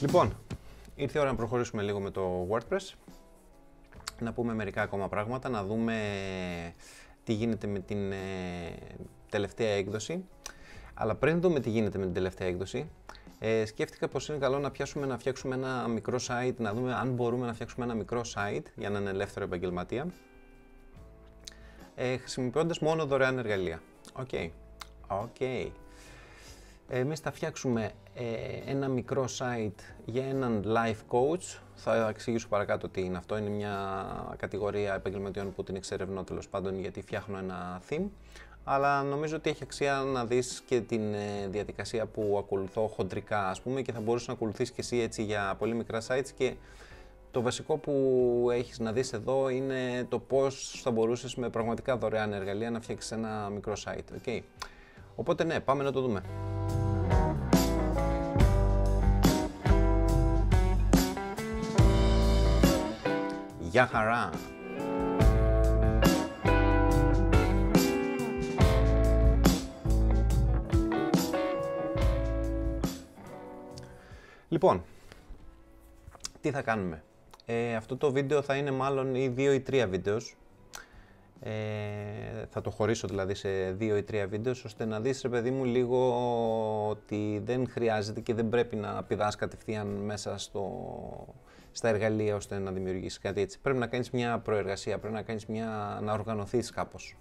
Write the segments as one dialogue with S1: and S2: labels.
S1: Λοιπόν, ήρθε η ώρα να προχωρήσουμε λίγο με το WordPress. Να πούμε μερικά ακόμα πράγματα, να δούμε τι γίνεται με την ε, τελευταία έκδοση. Αλλά πριν δούμε τι γίνεται με την τελευταία έκδοση, ε, σκέφτηκα πως είναι καλό να πιάσουμε να φτιάξουμε ένα μικρό site, να δούμε αν μπορούμε να φτιάξουμε ένα μικρό site για έναν ελεύθερο επαγγελματία, ε, χρησιμοποιώντας μόνο δωρεάν εργαλεία. Οκ. Okay. Οκ. Okay. Εμείς θα φτιάξουμε ε, ένα μικρό site για έναν life coach. Θα εξηγήσω παρακάτω τι είναι αυτό. Είναι μια κατηγορία επαγγελματιών που την εξερευνώ τέλος πάντων γιατί φτιάχνω ένα theme. Αλλά νομίζω ότι έχει αξία να δεις και την ε, διαδικασία που ακολουθώ χοντρικά ας πούμε και θα μπορούσε να ακολουθείς και εσύ έτσι για πολύ μικρά sites και το βασικό που έχεις να δεις εδώ είναι το πώς θα μπορούσες με πραγματικά δωρεάν εργαλεία να φτιάξεις ένα μικρό site. Okay. Οπότε ναι, πάμε να το δούμε. Γεια χαρά! Λοιπόν, τι θα κάνουμε. Ε, αυτό το βίντεο θα είναι μάλλον ή δύο ή τρία βίντεος ε, θα το χωρίσω δηλαδή σε δύο ή τρία βίντεος, ώστε να δεις ρε παιδί μου λίγο ότι δεν χρειάζεται και δεν πρέπει να πηδάς κατευθείαν μέσα στο, στα εργαλεία ώστε να δημιουργήσεις κάτι έτσι. Πρέπει να κάνεις μια προεργασία, πρέπει να, κάνεις μια, να οργανωθείς κάπως.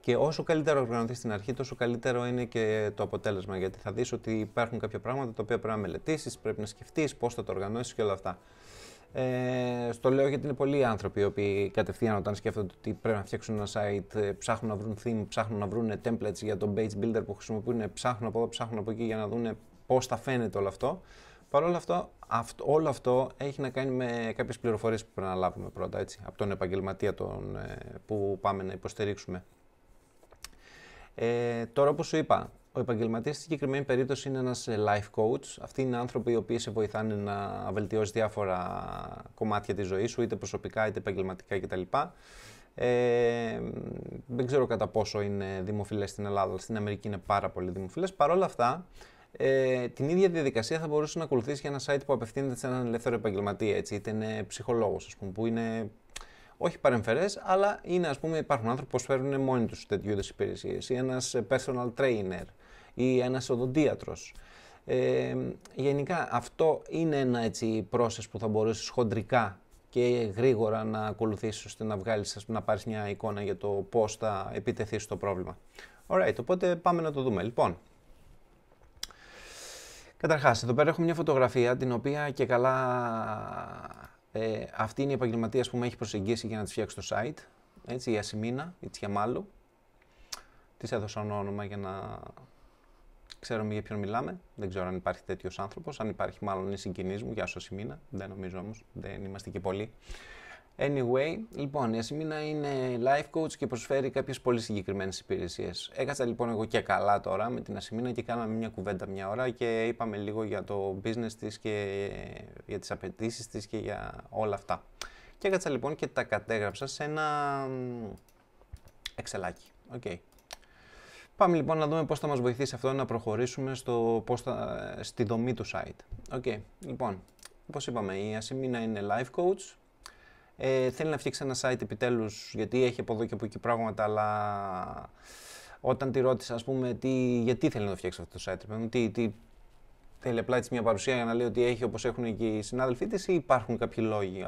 S1: Και όσο καλύτερο οργανωθείς στην αρχή, τόσο καλύτερο είναι και το αποτέλεσμα. Γιατί θα δεις ότι υπάρχουν κάποια πράγματα τα οποία πρέπει να μελετήσεις, πρέπει να σκεφτείς πώς θα το οργανώσεις και όλα αυτά. Ε, στο λέω γιατί είναι πολλοί άνθρωποι οι οποίοι κατευθείαν όταν σκέφτονται ότι πρέπει να φτιάξουν ένα site, ε, ψάχνουν να βρουν theme, ψάχνουν να βρουν templates για τον page builder που χρησιμοποιούν, ε, ψάχνουν από εδώ, ψάχνουν από εκεί για να δουν πώς θα φαίνεται όλο αυτό. Παρ' όλα αυτό, αυτό, όλο αυτό έχει να κάνει με κάποιες πληροφορίες που πρέπει να λάβουμε πρώτα έτσι, από τον επαγγελματία τον, ε, που πάμε να υποστηρίξουμε. Ε, τώρα, όπως σου είπα, ο επαγγελματίας στη συγκεκριμένη περίπτωση είναι ένας ε, life coach. Αυτοί είναι άνθρωποι οι οποίοι σε βοηθάνε να βελτιώσεις διάφορα κομμάτια της ζωής σου, είτε προσωπικά είτε επαγγελματικά κτλ. Ε, δεν ξέρω κατά πόσο είναι δημοφιλές στην Ελλάδα, αλλά στην Αμερική είναι πάρα πολύ δημοφιλές. Παρ' όλα αυτά, ε, την ίδια διαδικασία θα μπορούσε να ακολουθήσει για ένα site που απευθύνεται σε έναν ελεύθερο επαγγελματία. Έτσι, είτε είναι ψυχολόγος, ας πούμε, που είναι όχι παρεμφερές, αλλά είναι, ας πούμε, υπάρχουν άνθρωποι που προσφέρουν μόνοι τους τέτοιου είδους υπηρεσίες ή ένας personal trainer ή ένας οδοντίατρος. Ε, γενικά αυτό είναι ένα έτσι process που θα μπορούσες χοντρικά και γρήγορα να ακολουθήσεις ώστε να, βγάλεις, να πάρεις μια εικόνα για το πώς θα επιτεθείς στο πρόβλημα. Ωραία, οπότε πάμε να το δούμε. Λοιπόν, καταρχάς εδώ πέρα έχω μια φωτογραφία την οποία και καλά ε, αυτή είναι η επαγγελματία που με έχει προσεγγίσει για να της φτιάξει το site. Έτσι, η Ασημίνα, η Τσιαμάλου. Τη έδωσα ένα όνομα για να Ξέρουμε για ποιον μιλάμε. Δεν ξέρω αν υπάρχει τέτοιος άνθρωπος. Αν υπάρχει, μάλλον είναι συγκίνηση μου. Γεια σου, Ασημίνα. Δεν νομίζω όμως. Δεν είμαστε και πολλοί. Anyway, λοιπόν, η Ασημίνα είναι life coach και προσφέρει κάποιες πολύ συγκεκριμένες υπηρεσίες. Έκατσα λοιπόν εγώ και καλά τώρα με την Ασημίνα και κάναμε μια κουβέντα μια ώρα και είπαμε λίγο για το business της και για τις απαιτήσεις της και για όλα αυτά. Και έκατσα λοιπόν και τα κατέγραψα σε ένα εξελάκι. Okay. Πάμε λοιπόν να δούμε πώς θα μας βοηθήσει αυτό να προχωρήσουμε στο, πώς θα, στη δομή του site. Οκ, okay. λοιπόν, όπως είπαμε, η Ασημίνα είναι life coach. Ε, θέλει να φτιάξει ένα site επιτέλους, γιατί έχει από εδώ και από εκεί πράγματα, αλλά όταν τη ρώτησα, ας πούμε, τι, γιατί θέλει να το φτιάξει αυτό το site, τι, τι, θέλει απλά μια παρουσία για να λέει ότι έχει όπως έχουν και οι συνάδελφοί της ή υπάρχουν κάποιοι λόγοι.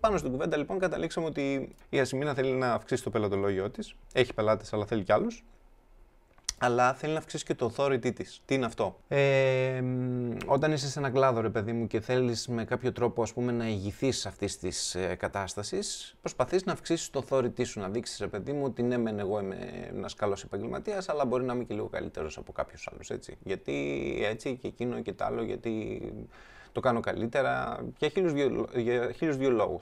S1: Πάνω στην κουβέντα λοιπόν καταλήξαμε ότι η Ασημίνα θέλει να αυξήσει το πελατολόγιο της, έχει πελάτες, αλλά θέλει κι άλλους αλλά θέλει να αυξήσει και το authority της. Τι είναι αυτό. Ε, όταν είσαι σε ένα κλάδο, ρε παιδί μου, και θέλεις με κάποιο τρόπο ας πούμε, να ηγηθείς αυτής της ε, κατάστασης, προσπαθείς να αυξήσεις το authority σου. Να δείξεις, ρε παιδί μου, ότι ναι, μεν εγώ είμαι ένας καλός επαγγελματίας, αλλά μπορεί να είμαι και λίγο καλύτερος από κάποιους άλλους. Γιατί έτσι και εκείνο και τ' άλλο, γιατί το κάνω καλύτερα. Για χίλιους δύο λόγου.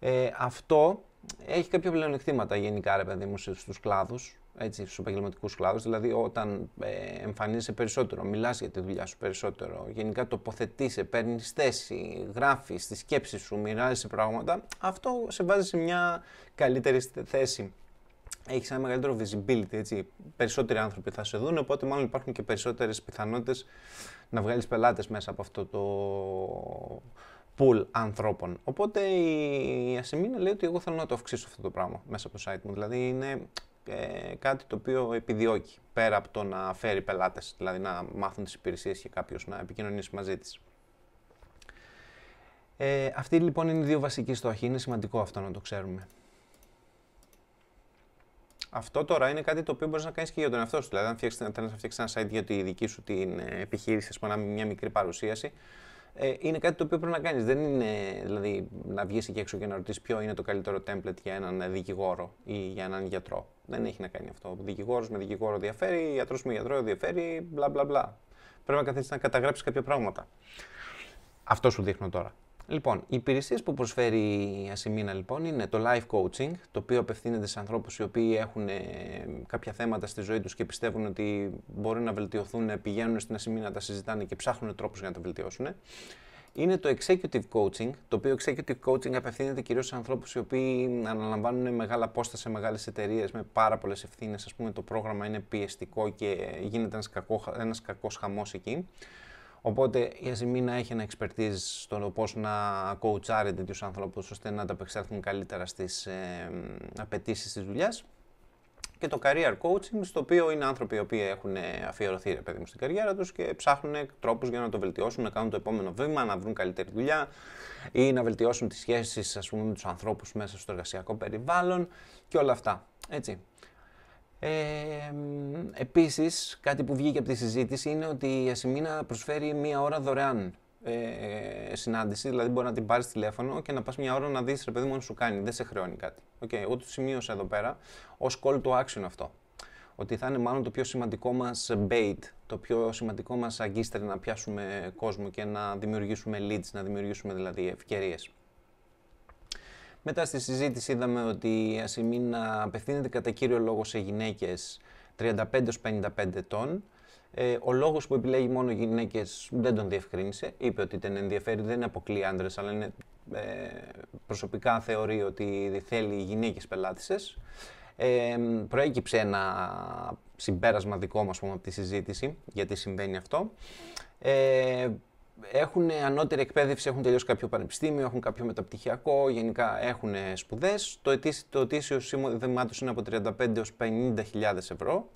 S1: Ε, αυτό έχει κάποια πλεονεκτήματα γενικά, ρε παιδί μου, στους κλάδους έτσι, στους επαγγελματικούς κλάδους, δηλαδή όταν ε, εμφανίζεσαι περισσότερο, μιλάς για τη δουλειά σου περισσότερο, γενικά τοποθετείσαι, παίρνεις θέση, γράφεις τη σκέψη σου, μοιράζεσαι πράγματα, αυτό σε βάζει σε μια καλύτερη θέση. Έχεις ένα μεγαλύτερο visibility, έτσι, περισσότεροι άνθρωποι θα σε δουν, οπότε μάλλον υπάρχουν και περισσότερες πιθανότητες να βγάλεις πελάτες μέσα από αυτό το pool ανθρώπων. Οπότε η Ασημίνα λέει ότι εγώ θέλω να το αυξήσω αυτό το πράγμα μέσα από το site μου. Δηλαδή είναι ε, κάτι το οποίο επιδιώκει, πέρα από το να φέρει πελάτες, δηλαδή να μάθουν τις υπηρεσίες και κάποιος να επικοινωνήσει μαζί της. Ε, αυτή λοιπόν είναι οι δύο βασικοί στόχοι, είναι σημαντικό αυτό να το ξέρουμε. Αυτό τώρα είναι κάτι το οποίο μπορείς να κάνεις και για τον εαυτό σου. Δηλαδή, αν θέλεις να φτιάξεις ένα site για τη δική σου την ε, επιχείρηση, ας πούμε, μια μικρή παρουσίαση, ε, είναι κάτι το οποίο πρέπει να κάνεις. Δεν είναι δηλαδή να βγεις εκεί έξω και να ρωτήσεις ποιο είναι το καλύτερο template για έναν δικηγόρο ή για έναν γιατρό. Δεν έχει να κάνει αυτό. Δικηγόρος με δικηγόρο διαφέρει, γιατρός με γιατρό διαφέρει, μπλα μπλα μπλα. Πρέπει να καθίσεις να καταγράψεις κάποια πράγματα. Αυτό σου δείχνω τώρα. Λοιπόν, οι υπηρεσίες που προσφέρει η Ασημίνα λοιπόν είναι το life coaching, το οποίο απευθύνεται σε ανθρώπους οι οποίοι έχουν ε, κάποια θέματα στη ζωή τους και πιστεύουν ότι μπορούν να βελτιωθούν, πηγαίνουν στην Ασημίνα, τα συζητάνε και ψάχνουν τρόπους για να τα βελτιώσουν. Είναι το executive coaching, το οποίο executive coaching απευθύνεται κυρίως σε ανθρώπους οι οποίοι αναλαμβάνουν μεγάλα πόστα σε μεγάλες εταιρείες με πάρα πολλές ευθύνες. Ας πούμε, το πρόγραμμα είναι πιεστικό και γίνεται ένας κακό χαμός εκεί. Οπότε η να έχει ένα expertise στο πώς να coachάρει τέτοιους άνθρωπου ώστε να ανταπεξέλθουν καλύτερα στις ε, απαιτήσεις της δουλειάς. Και το career coaching, στο οποίο είναι άνθρωποι οι οποίοι έχουν ε, αφιερωθεί ρε παιδί στην καριέρα τους και ψάχνουν τρόπους για να το βελτιώσουν, να κάνουν το επόμενο βήμα, να βρουν καλύτερη δουλειά ή να βελτιώσουν τις σχέσεις με τους ανθρώπους μέσα στο εργασιακό περιβάλλον και όλα αυτά. Έτσι. Ε, επίσης, κάτι που βγήκε από τη συζήτηση είναι ότι η Ασημίνα προσφέρει μία ώρα δωρεάν ε, συνάντηση, δηλαδή μπορεί να την πάρεις τηλέφωνο και να πας μια ώρα να δεις ρε παιδί μου, σου κάνει, δεν σε χρεώνει κάτι. Okay, εγώ το σημείωσα εδώ πέρα ως call to action αυτό. Ότι θα είναι μάλλον το πιο σημαντικό μας bait, το πιο σημαντικό μας αγκίστρι να πιάσουμε κόσμο και να δημιουργήσουμε leads, να δημιουργήσουμε δηλαδή ευκαιρίες. Μετά στη συζήτηση είδαμε ότι η Ασημίνα απευθύνεται κατά κύριο λόγο σε γυναίκες 35-55 ετών. Ε, ο λόγος που επιλέγει μόνο γυναίκες δεν τον διευκρίνησε. Είπε ότι δεν ενδιαφέρει, δεν αποκλεί άντρες, αλλά είναι, ε, προσωπικά θεωρεί ότι θέλει γυναίκες πελάτησες. Ε, προέκυψε ένα συμπέρασμα δικό μας πούμε, από τη συζήτηση γιατί συμβαίνει αυτό. Ε, έχουν ανώτερη εκπαίδευση, έχουν τελειώσει κάποιο πανεπιστήμιο, έχουν κάποιο μεταπτυχιακό, γενικά έχουν σπουδές. Το, ετήσιο εισόδημά είναι από 35 έω 50.000 ευρώ.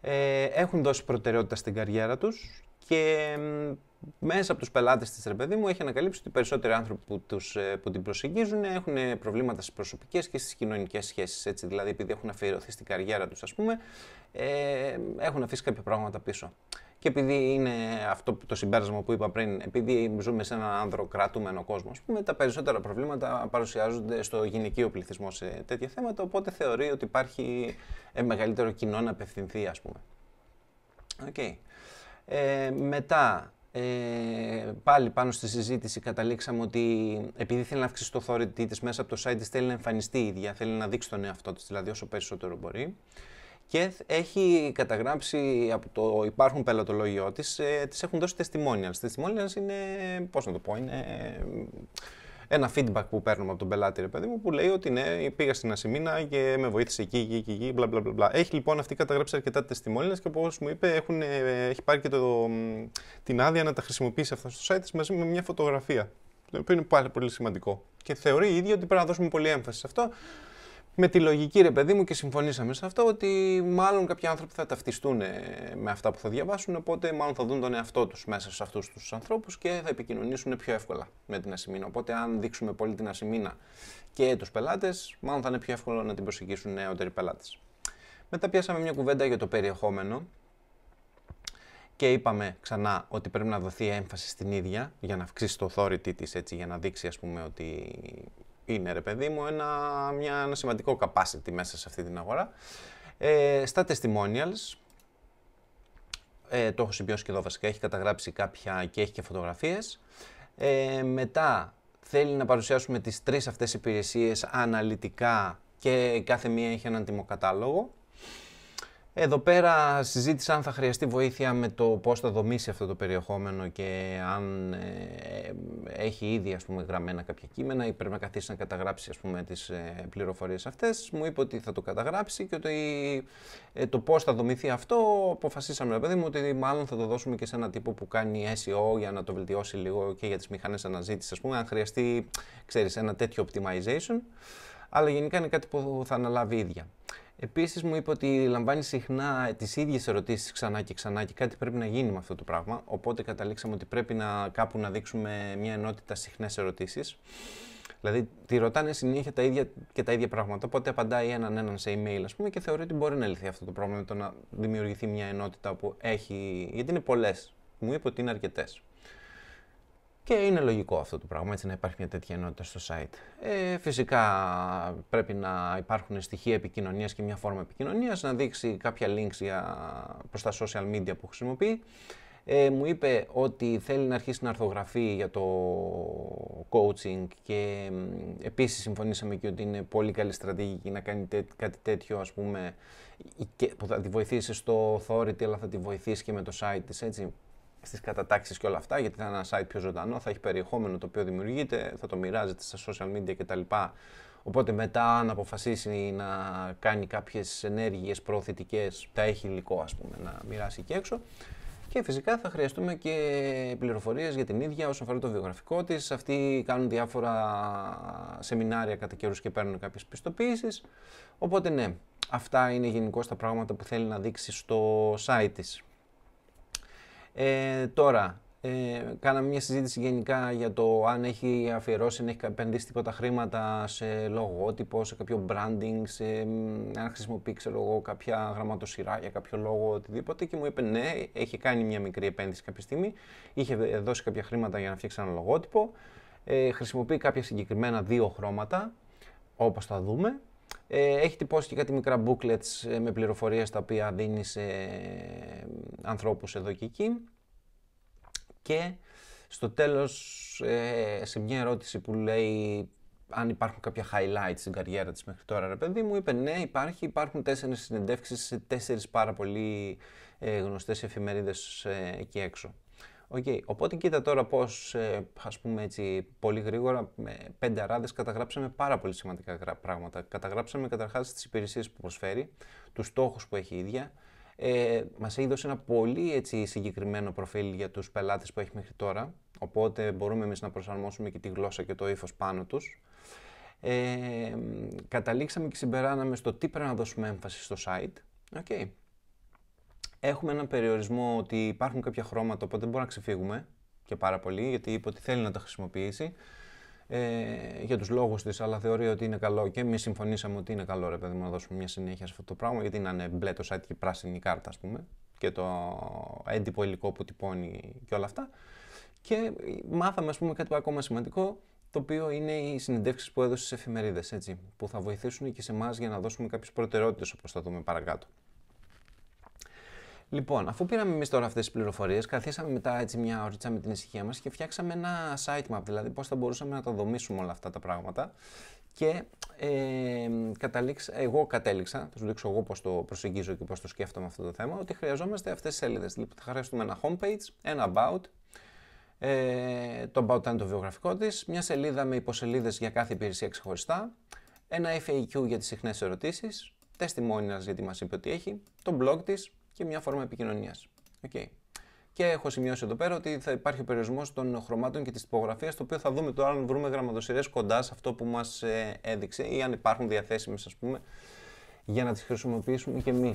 S1: Ε, έχουν δώσει προτεραιότητα στην καριέρα τους και μέσα από τους πελάτες της, ρε μου, έχει ανακαλύψει ότι περισσότεροι άνθρωποι που, τους, ε, που την προσεγγίζουν έχουν προβλήματα στις προσωπικές και στις κοινωνικές σχέσεις. Δηλαδή, επειδή έχουν αφιερωθεί στην καριέρα τους, ας πούμε, ε, έχουν αφήσει κάποια πράγματα πίσω. Και επειδή είναι αυτό το συμπέρασμα που είπα πριν, επειδή ζούμε σε έναν ανδροκρατούμενο κόσμο, πούμε, τα περισσότερα προβλήματα παρουσιάζονται στο γυναικείο πληθυσμό σε τέτοια θέματα. Οπότε θεωρεί ότι υπάρχει ε, μεγαλύτερο κοινό να απευθυνθεί, ας πούμε. Okay. Ε, μετά, ε, πάλι πάνω στη συζήτηση καταλήξαμε ότι επειδή θέλει να αυξήσει το θόρυβο της μέσα από το site της, θέλει να εμφανιστεί η ίδια, θέλει να δείξει τον εαυτό της, δηλαδή όσο περισσότερο μπορεί και έχει καταγράψει από το υπάρχον πελατολόγιο της, ε, της έχουν δώσει testimonials. Testimonials είναι, πώς να το πω, είναι ε, ένα feedback που παίρνουμε από τον πελάτη, ρε παιδί μου, που λέει ότι ναι, πήγα στην Ασημίνα και με βοήθησε εκεί, εκεί, εκεί, μπλα, μπλα, μπλα. Έχει λοιπόν αυτή καταγράψει αρκετά testimonials και όπως μου είπε, έχουν, έχει πάρει και το, την άδεια να τα χρησιμοποιήσει αυτά στο site μαζί με μια φωτογραφία. Το οποίο είναι πάρα πολύ σημαντικό. Και θεωρεί η ίδια ότι πρέπει να δώσουμε πολύ έμφαση σε αυτό με τη λογική ρε παιδί μου και συμφωνήσαμε σε αυτό ότι μάλλον κάποιοι άνθρωποι θα ταυτιστούν ε, με αυτά που θα διαβάσουν, οπότε μάλλον θα δουν τον εαυτό τους μέσα σε αυτούς τους ανθρώπους και θα επικοινωνήσουν πιο εύκολα με την ασημίνα. Οπότε αν δείξουμε πολύ την ασημίνα και τους πελάτες, μάλλον θα είναι πιο εύκολο να την προσεγγίσουν νεότεροι πελάτες. Μετά πιάσαμε μια κουβέντα για το περιεχόμενο και είπαμε ξανά ότι πρέπει να δοθεί έμφαση στην ίδια για να αυξήσει το authority της έτσι, για να δείξει ας πούμε ότι είναι ρε παιδί μου ένα, μια, ένα σημαντικό capacity μέσα σε αυτή την αγορά. Ε, στα testimonials, ε, το έχω συμπιώσει και εδώ βασικά, έχει καταγράψει κάποια και έχει και φωτογραφίες. Ε, μετά θέλει να παρουσιάσουμε τις τρεις αυτές υπηρεσίες αναλυτικά και κάθε μία έχει έναν τιμοκατάλογο. Εδώ πέρα συζήτησα αν θα χρειαστεί βοήθεια με το πώς θα δομήσει αυτό το περιεχόμενο και αν ε, έχει ήδη ας πούμε, γραμμένα κάποια κείμενα ή πρέπει να καθίσει να καταγράψει ας πούμε, τις ε, πληροφορίες αυτές. Μου είπε ότι θα το καταγράψει και ότι ε, το πώς θα δομηθεί αυτό αποφασίσαμε παιδί μου ότι μάλλον θα το δώσουμε και σε ένα τύπο που κάνει SEO για να το βελτιώσει λίγο και για τις μηχανές αναζήτησης ας αν χρειαστεί ξέρεις, ένα τέτοιο optimization. Αλλά γενικά είναι κάτι που θα αναλάβει ίδια. Επίσης μου είπε ότι λαμβάνει συχνά τις ίδιες ερωτήσεις ξανά και ξανά και κάτι πρέπει να γίνει με αυτό το πράγμα. Οπότε καταλήξαμε ότι πρέπει να, κάπου να δείξουμε μια ενότητα συχνές ερωτήσεις. Δηλαδή τη ρωτάνε συνέχεια τα ίδια και τα ίδια πράγματα. Οπότε απαντάει έναν έναν σε email, ας πούμε, και θεωρεί ότι μπορεί να λυθεί αυτό το πρόβλημα με το να δημιουργηθεί μια ενότητα που έχει. Γιατί είναι πολλές. Μου είπε ότι είναι αρκετές. Και είναι λογικό αυτό το πράγμα, έτσι να υπάρχει μια τέτοια ενότητα στο site. Ε, φυσικά πρέπει να υπάρχουν στοιχεία επικοινωνίας και μια φόρμα επικοινωνίας, να δείξει κάποια links για, προς τα social media που χρησιμοποιεί. Ε, μου είπε ότι θέλει να αρχίσει να αρθογραφεί για το coaching και επίσης συμφωνήσαμε και ότι είναι πολύ καλή στρατηγική να κάνει κάτι τέτοιο ας πούμε που θα τη βοηθήσει στο authority αλλά θα τη βοηθήσει και με το site της έτσι στις κατατάξεις και όλα αυτά, γιατί θα είναι ένα site πιο ζωντανό, θα έχει περιεχόμενο το οποίο δημιουργείται, θα το μοιράζεται στα social media κτλ. Οπότε μετά αν αποφασίσει να κάνει κάποιες ενέργειες προωθητικές, τα έχει υλικό ας πούμε να μοιράσει και έξω. Και φυσικά θα χρειαστούμε και πληροφορίες για την ίδια όσον αφορά το βιογραφικό της. Αυτοί κάνουν διάφορα σεμινάρια κατά καιρούς και παίρνουν κάποιες πιστοποίησεις. Οπότε ναι, αυτά είναι γενικώ τα πράγματα που θέλει να δείξει στο site της. Ε, τώρα, ε, κάναμε μια συζήτηση γενικά για το αν έχει αφιερώσει, αν έχει επενδύσει τίποτα χρήματα σε λογότυπο, σε κάποιο branding, σε, αν χρησιμοποιεί ξέρω εγώ, κάποια γραμματοσυρά για κάποιο λόγο, οτιδήποτε. Και μου είπε ναι, έχει κάνει μια μικρή επένδυση κάποια στιγμή. Είχε δώσει κάποια χρήματα για να φτιάξει ένα λογότυπο. Ε, χρησιμοποιεί κάποια συγκεκριμένα δύο χρώματα, όπως θα δούμε. Ε, έχει τυπώσει και κάτι μικρά booklets ε, με πληροφορίες τα οποία δίνει σε ανθρώπους εδώ και εκεί και στο τέλος ε, σε μια ερώτηση που λέει αν υπάρχουν κάποια highlights στην καριέρα της μέχρι τώρα ρε παιδί μου είπε ναι υπάρχει, υπάρχουν τέσσερις συνεντεύξεις σε τέσσερις πάρα πολύ ε, γνωστές εφημερίδες ε, εκεί έξω. Okay. Οπότε κοίτα τώρα πώς, ε, ας πούμε έτσι, πολύ γρήγορα, με πέντε αράδες καταγράψαμε πάρα πολύ σημαντικά πράγματα. Καταγράψαμε καταρχάς τις υπηρεσίες που προσφέρει, τους στόχους που έχει η ίδια, ε, έχει δώσει ένα πολύ έτσι, συγκεκριμένο προφίλ για τους πελάτες που έχει μέχρι τώρα, οπότε μπορούμε εμείς να προσαρμόσουμε και τη γλώσσα και το ύφος πάνω τους. Ε, καταλήξαμε και συμπεράναμε στο τι πρέπει να δώσουμε έμφαση στο site. Okay. Έχουμε έναν περιορισμό ότι υπάρχουν κάποια χρώματα, οπότε δεν μπορούμε να ξεφύγουμε και πάρα πολύ, γιατί είπε ότι θέλει να τα χρησιμοποιήσει ε, για τους λόγους της, αλλά θεωρεί ότι είναι καλό και εμείς συμφωνήσαμε ότι είναι καλό ρε παιδί μου να δώσουμε μια συνέχεια σε αυτό το πράγμα, γιατί είναι μπλε το site και πράσινη κάρτα, ας πούμε, και το έντυπο υλικό που τυπώνει και όλα αυτά. Και μάθαμε, ας πούμε, κάτι ακόμα σημαντικό, το οποίο είναι οι συνεντεύξεις που έδωσε στι εφημερίδε, που θα βοηθήσουν και σε εμάς για να δώσουμε κάποιες προτεραιότητες όπως θα δούμε παρακάτω. Λοιπόν, αφού πήραμε εμείς τώρα αυτές τις πληροφορίες, καθίσαμε μετά έτσι μια ωρίτσα με την ησυχία μας και φτιάξαμε ένα sitemap, δηλαδή πώς θα μπορούσαμε να τα δομήσουμε όλα αυτά τα πράγματα. Και ε, καταλήξα, εγώ κατέληξα, θα σου δείξω εγώ πώς το προσεγγίζω και πώς το σκέφτομαι αυτό το θέμα, ότι χρειαζόμαστε αυτές τις σελίδες. Λοιπόν, θα χρειαστούμε ένα homepage, ένα about, ε, το about είναι το βιογραφικό της, μια σελίδα με υποσελίδες για κάθε υπηρεσία ξεχωριστά, ένα FAQ για τις συχνές ερωτήσεις, testimonials γιατί μας είπε ότι έχει, το blog της, και μια φόρμα επικοινωνία. Okay. Και έχω σημειώσει εδώ πέρα ότι θα υπάρχει ο περιορισμός των χρωμάτων και της τυπογραφίας, το οποίο θα δούμε τώρα αν βρούμε γραμματοσυρές κοντά σε αυτό που μας ε, έδειξε ή αν υπάρχουν διαθέσιμες, ας πούμε, για να τις χρησιμοποιήσουμε κι εμείς.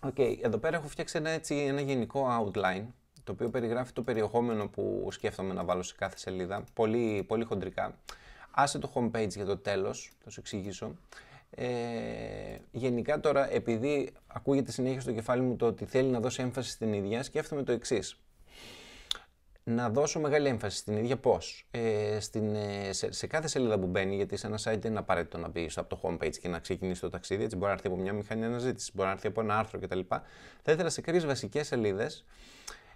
S1: Okay. Εδώ πέρα έχω φτιάξει ένα, έτσι, ένα γενικό outline, το οποίο περιγράφει το περιεχόμενο που σκέφτομαι να βάλω σε κάθε σελίδα, πολύ, πολύ χοντρικά. Άσε το homepage για το τέλος, θα σου εξηγήσω. Ε, γενικά τώρα, επειδή ακούγεται συνέχεια στο κεφάλι μου το ότι θέλει να δώσει έμφαση στην ίδια, σκέφτομαι το εξής. Να δώσω μεγάλη έμφαση στην ίδια πώς. Ε, ε σε, κάθε σελίδα που μπαίνει, γιατί σε ένα site είναι απαραίτητο να μπει από το homepage και να ξεκινήσει το ταξίδι, έτσι μπορεί να έρθει από μια μηχανή αναζήτηση, μπορεί να έρθει από ένα άρθρο κτλ. Θα ήθελα σε κάποιε βασικές σελίδες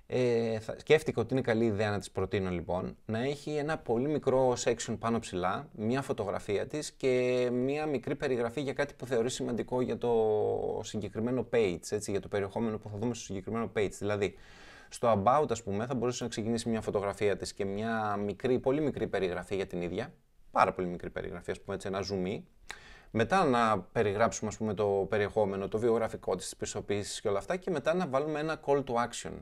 S1: ε, θα, σκέφτηκα ότι είναι καλή ιδέα να της προτείνω λοιπόν να έχει ένα πολύ μικρό section πάνω ψηλά, μια φωτογραφία της και μια μικρή περιγραφή για κάτι που θεωρείς σημαντικό για το συγκεκριμένο page, έτσι, για το περιεχόμενο που θα δούμε στο συγκεκριμένο page. Δηλαδή, στο About, ας πούμε, θα μπορούσε να ξεκινήσει μια φωτογραφία της και μια μικρή, πολύ μικρή περιγραφή για την ίδια. Πάρα πολύ μικρή περιγραφή, ας πούμε, έτσι, ένα zoom. Μετά να περιγράψουμε ας πούμε, το περιεχόμενο, το βιογραφικό της, τις και όλα αυτά και μετά να βάλουμε ένα call to action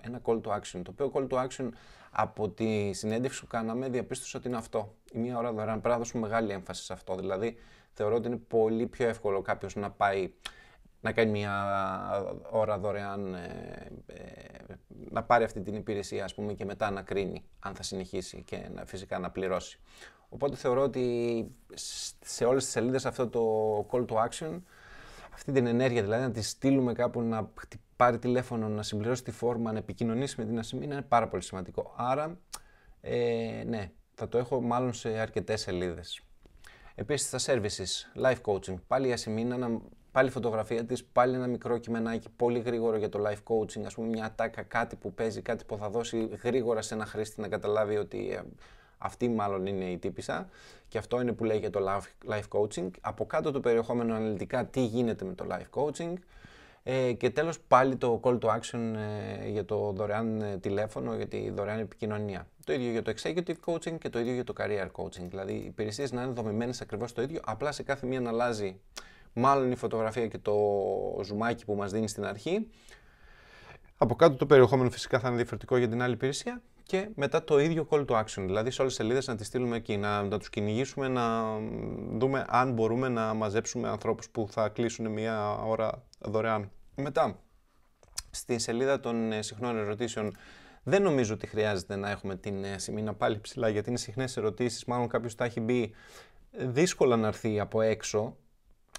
S1: ένα call to action. Το οποίο call to action από τη συνέντευξη που κάναμε διαπίστωσα ότι είναι αυτό. Η μία ώρα δωρεάν. Πρέπει να δώσουμε μεγάλη έμφαση σε αυτό. Δηλαδή, θεωρώ ότι είναι πολύ πιο εύκολο κάποιος να πάει να κάνει μια ώρα δωρεάν, ε, ε, να πάρει αυτή την υπηρεσία ας πούμε και μετά να κρίνει αν θα συνεχίσει και να, φυσικά να πληρώσει. Οπότε θεωρώ ότι σε όλες τις σελίδες αυτό το call to action, αυτή την ενέργεια δηλαδή να τη στείλουμε κάπου να πάρει τηλέφωνο, να συμπληρώσει τη φόρμα, να επικοινωνήσει με την Ασημίνα, είναι πάρα πολύ σημαντικό. Άρα, ε, ναι, θα το έχω μάλλον σε αρκετές σελίδες. Επίσης, τα services, life coaching. Πάλι η ασημίνα, πάλι πάλι φωτογραφία της, πάλι ένα μικρό κειμενάκι, πολύ γρήγορο για το life coaching. Ας πούμε, μια τάκα, κάτι που παίζει, κάτι που θα δώσει γρήγορα σε ένα χρήστη να καταλάβει ότι ε, αυτή μάλλον είναι η τύπησα και αυτό είναι που λέει για το life coaching. Από κάτω το περιεχόμενο αναλυτικά τι γίνεται με το life coaching. Ε, και τέλος πάλι το call to action ε, για το δωρεάν ε, τηλέφωνο, για τη δωρεάν επικοινωνία. Το ίδιο για το executive coaching και το ίδιο για το career coaching. Δηλαδή οι υπηρεσίες να είναι δομημένες ακριβώς το ίδιο, απλά σε κάθε μία να αλλάζει μάλλον η φωτογραφία και το ζουμάκι που μας δίνει στην αρχή. Από κάτω το περιεχόμενο φυσικά θα είναι διαφορετικό για την άλλη υπηρεσία και μετά το ίδιο call to action. Δηλαδή σε όλες τις σελίδες να τις στείλουμε εκεί, να, να τους κυνηγήσουμε, να δούμε αν μπορούμε να μαζέψουμε ανθρώπους που θα κλείσουν μία ώρα δωρεάν. Μετά, στη σελίδα των ε, συχνών ερωτήσεων δεν νομίζω ότι χρειάζεται να έχουμε την ε, σημείνα πάλι ψηλά, γιατί είναι συχνές ερωτήσεις. Μάλλον κάποιος τα έχει μπει ε, δύσκολα να έρθει από έξω.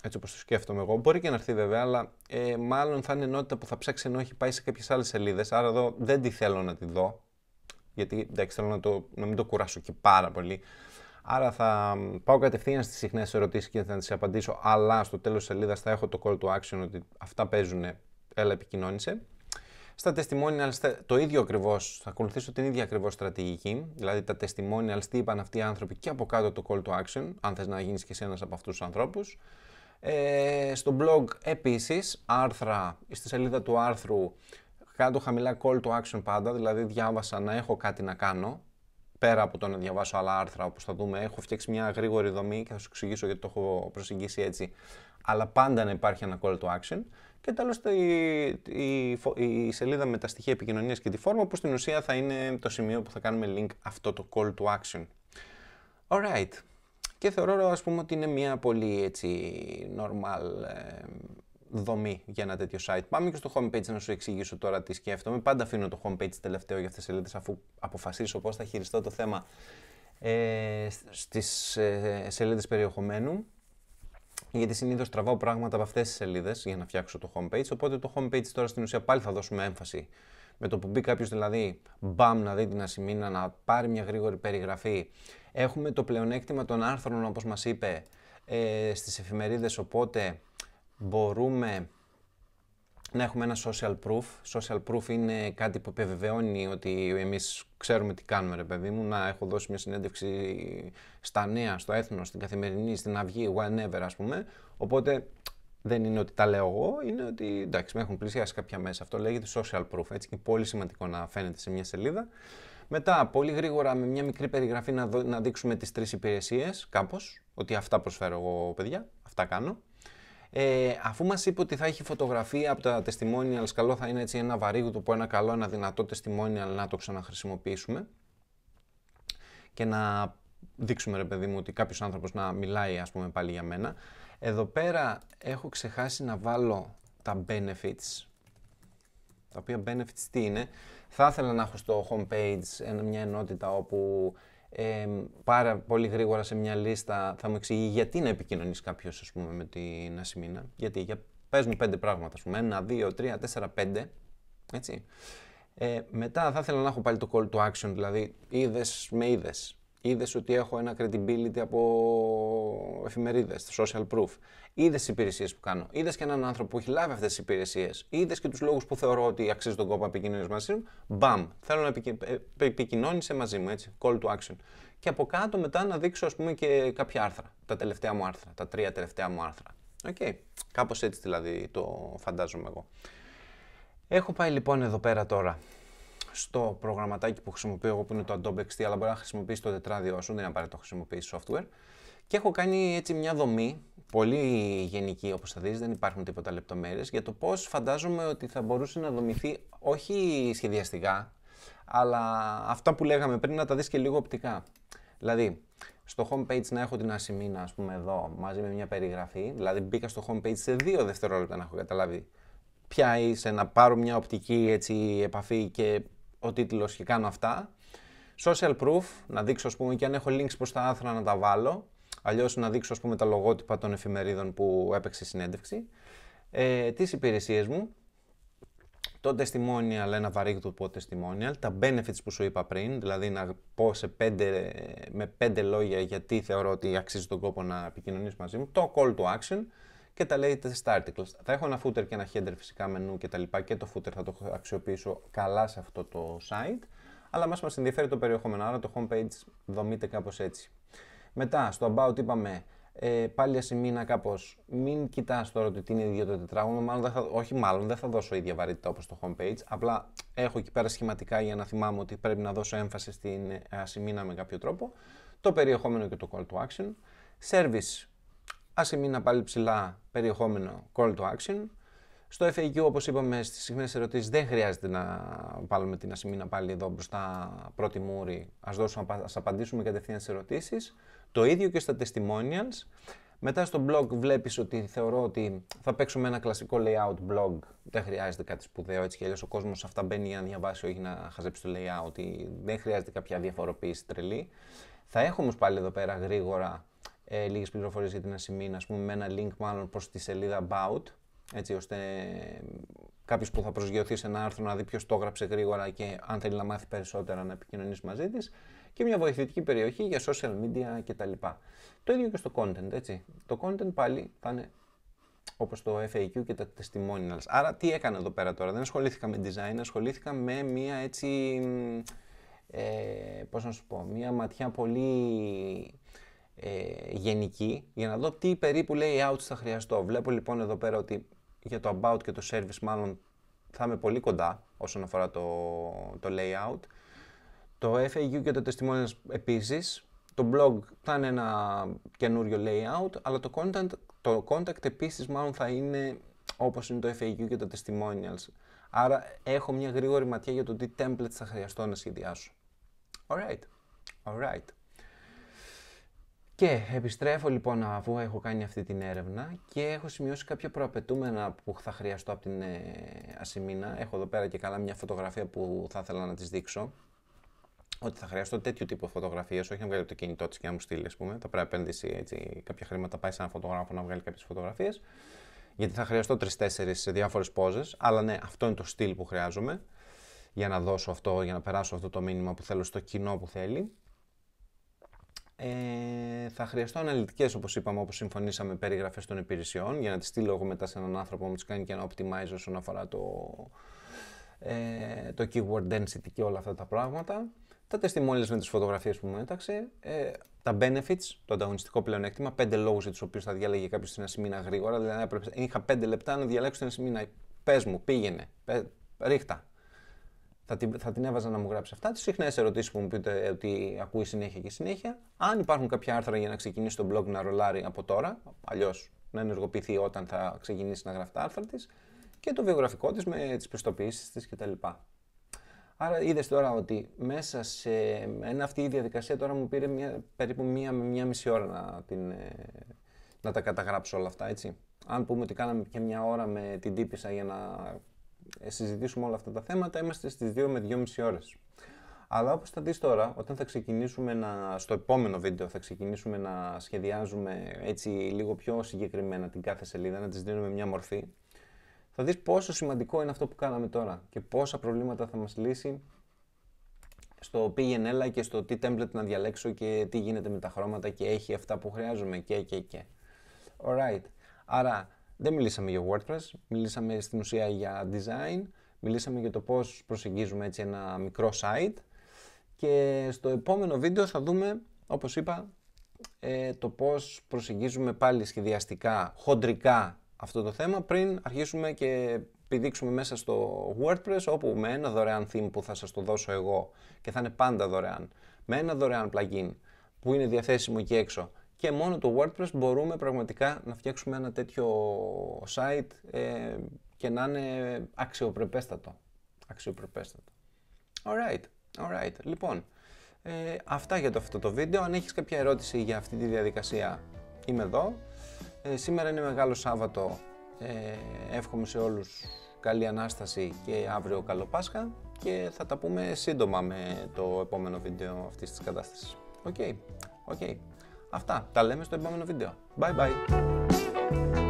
S1: Έτσι όπως το σκέφτομαι εγώ. Μπορεί και να έρθει βέβαια, αλλά ε, μάλλον θα είναι ενότητα που θα ψάξει ενώ έχει πάει σε κάποιες άλλες σελίδες. Άρα εδώ δεν τη θέλω να τη δω. Γιατί εντάξει, θέλω το, να μην το κουράσω και πάρα πολύ. Άρα θα πάω κατευθείαν στις συχνές ερωτήσεις και θα τις απαντήσω. Αλλά στο τέλος της σελίδας θα έχω το call to action ότι αυτά παίζουν. Έλα, επικοινώνησε. Στα testimonials το ίδιο ακριβώς, θα ακολουθήσω την ίδια ακριβώς στρατηγική. Δηλαδή τα testimonials, τι είπαν αυτοί οι άνθρωποι και από κάτω το call to action, αν θες να γίνεις και εσύ ένας από αυτούς τους ανθρώπους. Ε, στο blog επίσης, άρθρα, στη σελίδα του άρθρου, κάτω χαμηλά call to action πάντα, δηλαδή διάβασα να έχω κάτι να κάνω, πέρα από το να διαβάσω άλλα άρθρα όπως θα δούμε, έχω φτιάξει μια γρήγορη δομή και θα σου εξηγήσω γιατί το έχω προσεγγίσει έτσι, αλλά πάντα να υπάρχει ένα call to action. Και τέλος η, η, η σελίδα με τα στοιχεία επικοινωνίας και τη φόρμα που στην ουσία θα είναι το σημείο που θα κάνουμε link αυτό το call to action. Alright. Και θεωρώ ας πούμε ότι είναι μια πολύ έτσι normal ε, δομή για ένα τέτοιο site. Πάμε και στο homepage να σου εξηγήσω τώρα τι σκέφτομαι. Πάντα αφήνω το homepage τελευταίο για αυτές τις σελίδες αφού αποφασίσω πώς θα χειριστώ το θέμα ε, στις ε, σελίδες περιεχομένου. Γιατί συνήθως τραβάω πράγματα από αυτές τις σελίδες για να φτιάξω το homepage. Οπότε το homepage τώρα στην ουσία πάλι θα δώσουμε έμφαση. Με το που μπει κάποιος δηλαδή, μπαμ, να δει την ασημίνα, να πάρει μια γρήγορη περιγραφή. Έχουμε το πλεονέκτημα των άρθρων, όπως μας είπε, ε, στις εφημερίδες. Οπότε μπορούμε να έχουμε ένα social proof. Social proof είναι κάτι που επιβεβαιώνει ότι εμείς ξέρουμε τι κάνουμε ρε παιδί μου, να έχω δώσει μια συνέντευξη στα νέα, στο έθνος, στην καθημερινή, στην αυγή, whenever ας πούμε. Οπότε δεν είναι ότι τα λέω εγώ, είναι ότι εντάξει με έχουν πλησιάσει κάποια μέσα. Αυτό λέγεται social proof, έτσι και πολύ σημαντικό να φαίνεται σε μια σελίδα. Μετά, πολύ γρήγορα, με μια μικρή περιγραφή να, δείξουμε τις τρεις υπηρεσίες, κάπως, ότι αυτά προσφέρω εγώ, παιδιά, αυτά κάνω. Ε, αφού μας είπε ότι θα έχει φωτογραφία από τα testimonials, καλό θα είναι έτσι ένα βαρύγουτο που ένα καλό, ένα δυνατό testimonial να το ξαναχρησιμοποιήσουμε και να δείξουμε ρε παιδί μου ότι κάποιος άνθρωπος να μιλάει, ας πούμε, πάλι για μένα. Εδώ πέρα έχω ξεχάσει να βάλω τα benefits. Τα οποία benefits τι είναι. Θα ήθελα να έχω στο homepage μια ενότητα όπου ε, πάρα πολύ γρήγορα σε μια λίστα θα μου εξηγεί γιατί να επικοινωνήσει κάποιο με την Ασημίνα. Γιατί για, πες μου πέντε πράγματα, ας πούμε. Ένα, δύο, τρία, τέσσερα, πέντε. Έτσι. Ε, μετά θα ήθελα να έχω πάλι το call to action, δηλαδή είδες με είδες. Είδες ότι έχω ένα credibility από εφημερίδες, social proof. Είδες τις υπηρεσίες που κάνω. Είδες και έναν άνθρωπο που έχει λάβει αυτές τις υπηρεσίες. Είδες και τους λόγους που θεωρώ ότι αξίζει τον κόπο να επικοινωνείς μαζί μου. Μπαμ. Θέλω να επικοι... Ε, επικοινώνησε μαζί μου, έτσι. Call to action. Και από κάτω μετά να δείξω, ας πούμε, και κάποια άρθρα. Τα τελευταία μου άρθρα. Τα τρία τελευταία μου άρθρα. Οκ. Okay. Κάπως έτσι δηλαδή το φαντάζομαι εγώ. Έχω πάει λοιπόν εδώ πέρα τώρα στο προγραμματάκι που χρησιμοποιώ εγώ που είναι το Adobe XT, αλλά μπορεί να χρησιμοποιήσει το τετράδιό σου, δεν είναι απαραίτητο να χρησιμοποιήσει software. Και έχω κάνει έτσι μια δομή, πολύ γενική όπως θα δεις, δεν υπάρχουν τίποτα λεπτομέρειες για το πώς φαντάζομαι ότι θα μπορούσε να δομηθεί όχι σχεδιαστικά, αλλά αυτά που λέγαμε πριν να τα δεις και λίγο οπτικά. Δηλαδή, στο homepage να έχω την ασημίνα, ας πούμε εδώ, μαζί με μια περιγραφή, δηλαδή μπήκα στο homepage σε δύο δευτερόλεπτα να έχω καταλάβει πια είσαι, να πάρω μια οπτική έτσι, επαφή και ο τίτλος και κάνω αυτά. Social proof, να δείξω ας πούμε και αν έχω links προς τα άθρα να τα βάλω, αλλιώς να δείξω ας πούμε τα λογότυπα των εφημερίδων που έπαιξε η συνέντευξη, ε, τις υπηρεσίες μου, το testimonial, ένα βαρύγδουπο testimonial, τα benefits που σου είπα πριν, δηλαδή να πω σε πέντε, με πέντε λόγια γιατί θεωρώ ότι αξίζει τον κόπο να επικοινωνείς μαζί μου, το call to action, και τα latest articles. Θα έχω ένα footer και ένα header φυσικά μενού και τα λοιπά και το footer θα το αξιοποιήσω καλά σε αυτό το site, αλλά μας μας ενδιαφέρει το περιεχόμενο, άρα το homepage δομείται κάπως έτσι. Μετά στο about είπαμε ε, πάλι ασημείνα κάπως. Μην κοιτάς τώρα ότι είναι ίδιο το τετράγωνο. Μάλλον δεν θα, όχι, μάλλον δεν θα δώσω ίδια βαρύτητα όπως το homepage. Απλά έχω εκεί πέρα σχηματικά για να θυμάμαι ότι πρέπει να δώσω έμφαση στην ε, ασημίνα με κάποιο τρόπο. Το περιεχόμενο και το call to action. Service άσε να πάλι ψηλά περιεχόμενο call to action. Στο FAQ, όπως είπαμε στις συχνές ερωτήσεις, δεν χρειάζεται να βάλουμε την ασημίνα πάλι εδώ μπροστά πρώτη μούρη. Ας, δώσουμε, ας απαντήσουμε κατευθείαν στις ερωτήσεις. Το ίδιο και στα testimonials. Μετά στο blog βλέπεις ότι θεωρώ ότι θα παίξουμε ένα κλασικό layout blog. Δεν χρειάζεται κάτι σπουδαίο έτσι κι αλλιώς ο κόσμος αυτά μπαίνει για να διαβάσει όχι να χαζέψει το layout. Δεν χρειάζεται κάποια διαφοροποίηση τρελή. Θα έχουμε πάλι εδώ πέρα γρήγορα ε, λίγες πληροφορίες για την ασημίνα, ας πούμε με ένα link μάλλον προς τη σελίδα About, έτσι ώστε ε, κάποιος που θα προσγειωθεί σε ένα άρθρο να δει ποιος το έγραψε γρήγορα και αν θέλει να μάθει περισσότερα να επικοινωνήσει μαζί της και μια βοηθητική περιοχή για social media κτλ. Το ίδιο και στο content, έτσι. Το content πάλι θα είναι όπως το FAQ και τα testimonials. Άρα τι έκανα εδώ πέρα τώρα, δεν ασχολήθηκα με design, ασχολήθηκα με μια έτσι, ε, πώς να σου πω, μια ματιά πολύ ε, γενική για να δω τι περίπου layouts θα χρειαστώ. Βλέπω λοιπόν εδώ πέρα ότι για το about και το service μάλλον θα είμαι πολύ κοντά όσον αφορά το, το layout. Το FAQ και το testimonials επίσης. Το blog θα είναι ένα καινούριο layout, αλλά το content, το contact επίσης μάλλον θα είναι όπως είναι το FAQ και το testimonials. Άρα έχω μια γρήγορη ματιά για το τι templates θα χρειαστώ να σχεδιάσω. Alright, alright. Και επιστρέφω λοιπόν αφού έχω κάνει αυτή την έρευνα και έχω σημειώσει κάποια προαπαιτούμενα που θα χρειαστώ από την ε, Ασημίνα. Έχω εδώ πέρα και καλά μια φωτογραφία που θα ήθελα να της δείξω. Ότι θα χρειαστώ τέτοιου τύπου φωτογραφίες, όχι να βγάλει το κινητό της και να μου στείλει, ας πούμε. Θα πρέπει να επένδυση έτσι, κάποια χρήματα, πάει σε ένα φωτογράφο να βγάλει κάποιες φωτογραφίες. Γιατί θα χρειαστώ τρει-τέσσερι σε διάφορες πόζες. Αλλά ναι, αυτό είναι το στυλ που χρειάζομαι για να δώσω αυτό, για να περάσω αυτό το μήνυμα που θέλω στο κοινό που θέλει ε, θα χρειαστώ αναλυτικές, όπως είπαμε, όπως συμφωνήσαμε, περιγραφές των υπηρεσιών για να τις στείλω εγώ μετά σε έναν άνθρωπο που μου τις κάνει και ένα optimize όσον αφορά το, ε, το keyword density και όλα αυτά τα πράγματα. Τα testimonials με τις φωτογραφίες που μου έταξε. Ε, τα benefits, το ανταγωνιστικό πλεονέκτημα. Πέντε λόγους για τους οποίους θα διάλεγε κάποιος ένα ασημίνα γρήγορα. Δηλαδή, είχα πέντε λεπτά να διαλέξω την ασημίνα. Πες μου, πήγαινε, ρίχτα θα την, έβαζα να μου γράψει αυτά. Τις συχνές ερωτήσεις που μου πείτε ότι ακούει συνέχεια και συνέχεια. Αν υπάρχουν κάποια άρθρα για να ξεκινήσει το blog να ρολάρει από τώρα, αλλιώς να ενεργοποιηθεί όταν θα ξεκινήσει να γράφει τα άρθρα της και το βιογραφικό της με τις πιστοποιήσει της κτλ. Άρα είδες τώρα ότι μέσα σε ένα αυτή η διαδικασία τώρα μου πήρε μια, περίπου μία με μία μισή ώρα να, την, ε, να τα καταγράψω όλα αυτά, έτσι. Αν πούμε ότι κάναμε και μια ώρα με την τύπησα για να ε, συζητήσουμε όλα αυτά τα θέματα, είμαστε στις 2 με 2,5 ώρες. Αλλά όπως θα δεις τώρα, όταν θα ξεκινήσουμε να, στο επόμενο βίντεο θα ξεκινήσουμε να σχεδιάζουμε έτσι λίγο πιο συγκεκριμένα την κάθε σελίδα, να της δίνουμε μια μορφή, θα δεις πόσο σημαντικό είναι αυτό που κάναμε τώρα και πόσα προβλήματα θα μας λύσει στο πήγαινε έλα και στο τι template να διαλέξω και τι γίνεται με τα χρώματα και έχει αυτά που χρειάζομαι και και και. Alright. Άρα δεν μιλήσαμε για WordPress, μιλήσαμε στην ουσία για design, μιλήσαμε για το πώς προσεγγίζουμε έτσι ένα μικρό site και στο επόμενο βίντεο θα δούμε, όπως είπα, ε, το πώς προσεγγίζουμε πάλι σχεδιαστικά, χοντρικά αυτό το θέμα πριν αρχίσουμε και πηδήξουμε μέσα στο WordPress όπου με ένα δωρεάν theme που θα σας το δώσω εγώ και θα είναι πάντα δωρεάν, με ένα δωρεάν plugin που είναι διαθέσιμο εκεί έξω και μόνο το WordPress μπορούμε πραγματικά να φτιάξουμε ένα τέτοιο site ε, και να είναι αξιοπρεπέστατο. Αξιοπρεπέστατο. Alright, alright. Λοιπόν, ε, αυτά για το αυτό το βίντεο. Αν έχεις κάποια ερώτηση για αυτή τη διαδικασία, είμαι εδώ. Ε, σήμερα είναι Μεγάλο Σάββατο. εύχομαι σε όλους καλή Ανάσταση και αύριο καλό Πάσχα και θα τα πούμε σύντομα με το επόμενο βίντεο αυτής της κατάστασης. Οκ, okay. οκ. Αυτά. Τα λέμε στο επόμενο βίντεο. Bye bye.